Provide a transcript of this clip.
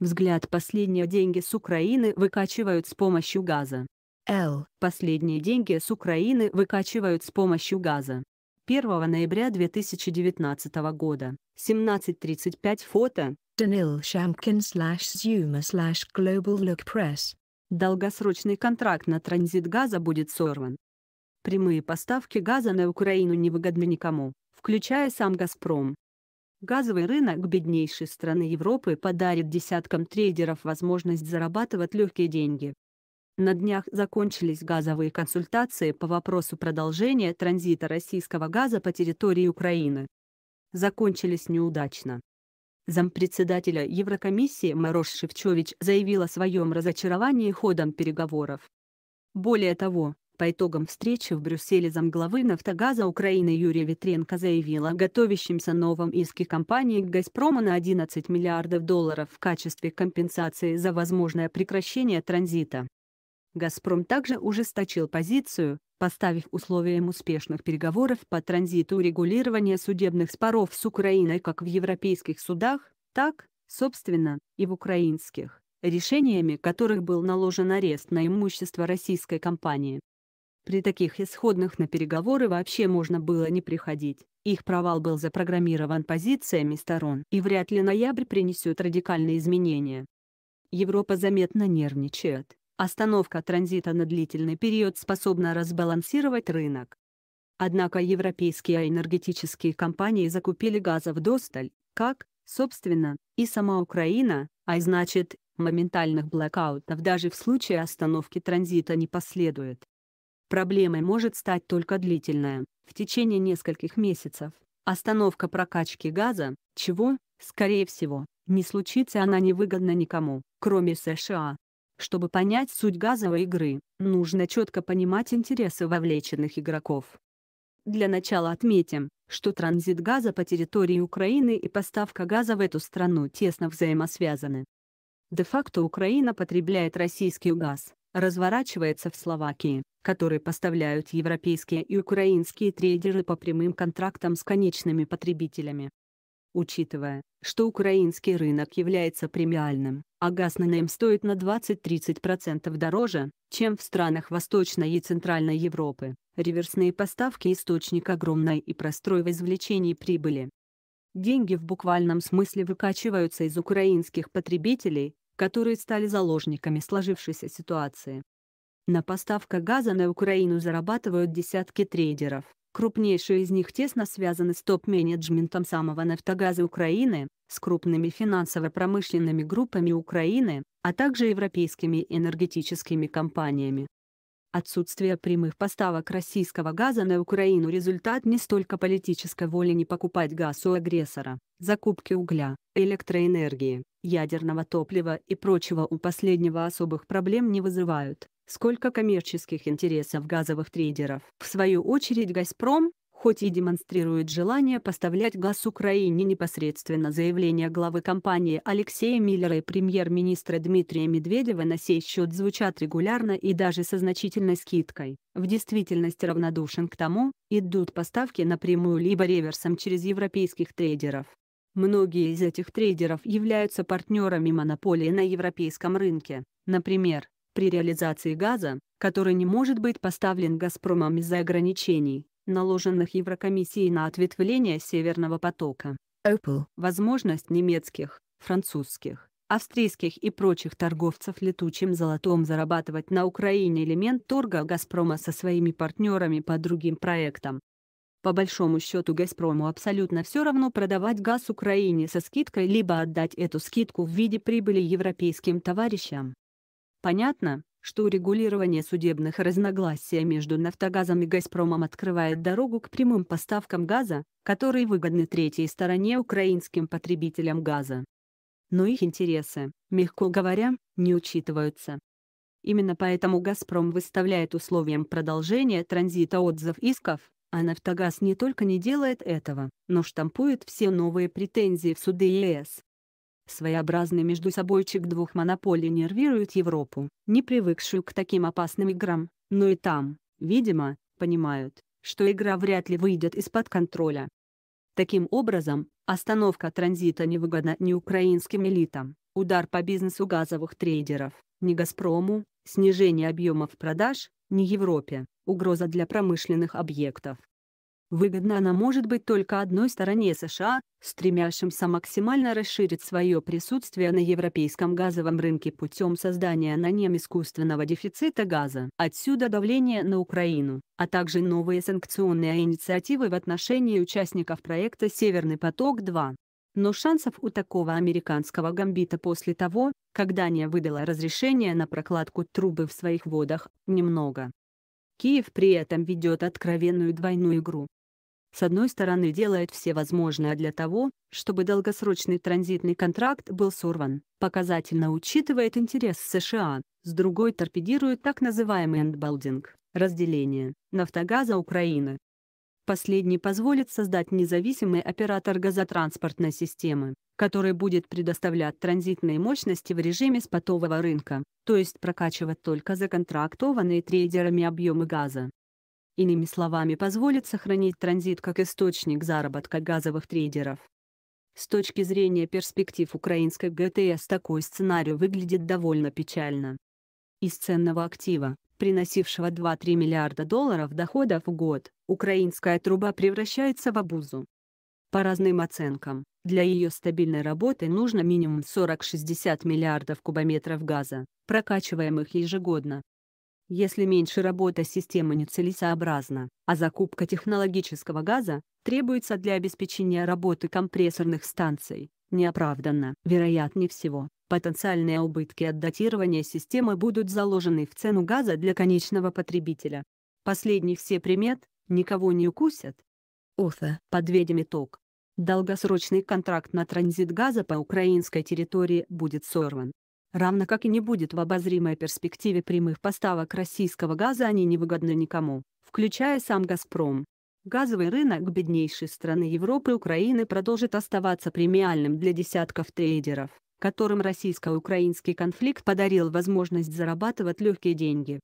Взгляд последние деньги с Украины выкачивают с помощью газа. Л. Последние деньги с Украины выкачивают с помощью газа. 1 ноября 2019 года, 17.35 фото. Данил Шамкин слэш Зюма слэш Global Look Press. Долгосрочный контракт на транзит газа будет сорван. Прямые поставки газа на Украину невыгодны никому, включая сам «Газпром». Газовый рынок беднейшей страны Европы подарит десяткам трейдеров возможность зарабатывать легкие деньги. На днях закончились газовые консультации по вопросу продолжения транзита российского газа по территории Украины. Закончились неудачно. Зампредседателя Еврокомиссии Марош Шевчович заявил о своем разочаровании ходом переговоров. Более того, по итогам встречи в Брюсселе замглавы «Нафтогаза Украины» Юрия Витренко заявила, о готовящемся новом иске компании «Газпрома» на 11 миллиардов долларов в качестве компенсации за возможное прекращение транзита. «Газпром» также ужесточил позицию, поставив условием успешных переговоров по транзиту регулирования судебных споров с Украиной как в европейских судах, так, собственно, и в украинских, решениями которых был наложен арест на имущество российской компании. При таких исходных на переговоры вообще можно было не приходить. Их провал был запрограммирован позициями сторон и вряд ли ноябрь принесет радикальные изменения. Европа заметно нервничает. Остановка транзита на длительный период способна разбалансировать рынок. Однако европейские энергетические компании закупили газа в досталь, как, собственно, и сама Украина, а значит, моментальных блокаутов даже в случае остановки транзита не последует. Проблемой может стать только длительная, в течение нескольких месяцев, остановка прокачки газа, чего, скорее всего, не случится она невыгодна никому, кроме США. Чтобы понять суть газовой игры, нужно четко понимать интересы вовлеченных игроков. Для начала отметим, что транзит газа по территории Украины и поставка газа в эту страну тесно взаимосвязаны. Де-факто Украина потребляет российский газ, разворачивается в Словакии, который поставляют европейские и украинские трейдеры по прямым контрактам с конечными потребителями. Учитывая, что украинский рынок является премиальным, а газ на нем стоит на 20-30% дороже, чем в странах Восточной и Центральной Европы, реверсные поставки – источник огромной и простой в извлечении прибыли. Деньги в буквальном смысле выкачиваются из украинских потребителей, которые стали заложниками сложившейся ситуации. На поставках газа на Украину зарабатывают десятки трейдеров. Крупнейшие из них тесно связаны с топ-менеджментом самого «Нафтогаза Украины», с крупными финансово-промышленными группами Украины, а также европейскими энергетическими компаниями. Отсутствие прямых поставок российского газа на Украину – результат не столько политической воли не покупать газ у агрессора, закупки угля, электроэнергии, ядерного топлива и прочего у последнего особых проблем не вызывают, сколько коммерческих интересов газовых трейдеров. В свою очередь «Газпром», хоть и демонстрирует желание поставлять газ Украине непосредственно заявления главы компании Алексея Миллера и премьер-министра Дмитрия Медведева на сей счет звучат регулярно и даже со значительной скидкой. В действительности равнодушен к тому, идут поставки напрямую либо реверсом через европейских трейдеров. Многие из этих трейдеров являются партнерами монополии на европейском рынке. Например, при реализации газа, который не может быть поставлен «Газпромом» из-за ограничений, наложенных Еврокомиссией на ответвление Северного потока. Apple. Возможность немецких, французских, австрийских и прочих торговцев летучим золотом зарабатывать на Украине элемент торга «Газпрома» со своими партнерами по другим проектам. По большому счету «Газпрому» абсолютно все равно продавать газ Украине со скидкой либо отдать эту скидку в виде прибыли европейским товарищам. Понятно, что урегулирование судебных разногласий между «Нафтогазом» и «Газпромом» открывает дорогу к прямым поставкам газа, которые выгодны третьей стороне украинским потребителям газа. Но их интересы, мягко говоря, не учитываются. Именно поэтому «Газпром» выставляет условием продолжения транзита отзыв исков, а «Нафтогаз» не только не делает этого, но штампует все новые претензии в суды ЕС. Своеобразный между междусобойчик двух монополий нервирует Европу, не привыкшую к таким опасным играм, но и там, видимо, понимают, что игра вряд ли выйдет из-под контроля. Таким образом, остановка транзита невыгодна ни украинским элитам, удар по бизнесу газовых трейдеров, ни «Газпрому», снижение объемов продаж, ни Европе, угроза для промышленных объектов. Выгодна она может быть только одной стороне США, стремящимся максимально расширить свое присутствие на европейском газовом рынке путем создания на нем искусственного дефицита газа. Отсюда давление на Украину, а также новые санкционные инициативы в отношении участников проекта «Северный поток-2». Но шансов у такого американского гамбита после того, когда не выдала разрешение на прокладку трубы в своих водах, немного. Киев при этом ведет откровенную двойную игру, с одной стороны делает все возможное для того, чтобы долгосрочный транзитный контракт был сорван, показательно учитывает интерес США, с другой торпедирует так называемый эндбалдинг, разделение, нафтогаза Украины. Последний позволит создать независимый оператор газотранспортной системы, который будет предоставлять транзитные мощности в режиме спотового рынка, то есть прокачивать только законтрактованные трейдерами объемы газа. Иными словами, позволит сохранить транзит как источник заработка газовых трейдеров. С точки зрения перспектив украинской ГТС такой сценарий выглядит довольно печально. Из ценного актива, приносившего 2-3 миллиарда долларов доходов в год, украинская труба превращается в обузу. По разным оценкам, для ее стабильной работы нужно минимум 40-60 миллиардов кубометров газа, прокачиваемых ежегодно. Если меньше работа системы нецелесообразна, а закупка технологического газа требуется для обеспечения работы компрессорных станций, неоправданно. Вероятнее всего, потенциальные убытки от датирования системы будут заложены в цену газа для конечного потребителя. Последний все примет, никого не укусят. Офа, подведем итог. Долгосрочный контракт на транзит газа по украинской территории будет сорван равно как и не будет в обозримой перспективе прямых поставок российского газа, они невыгодны никому, включая сам «Газпром». Газовый рынок беднейшей страны Европы Украины продолжит оставаться премиальным для десятков трейдеров, которым российско-украинский конфликт подарил возможность зарабатывать легкие деньги.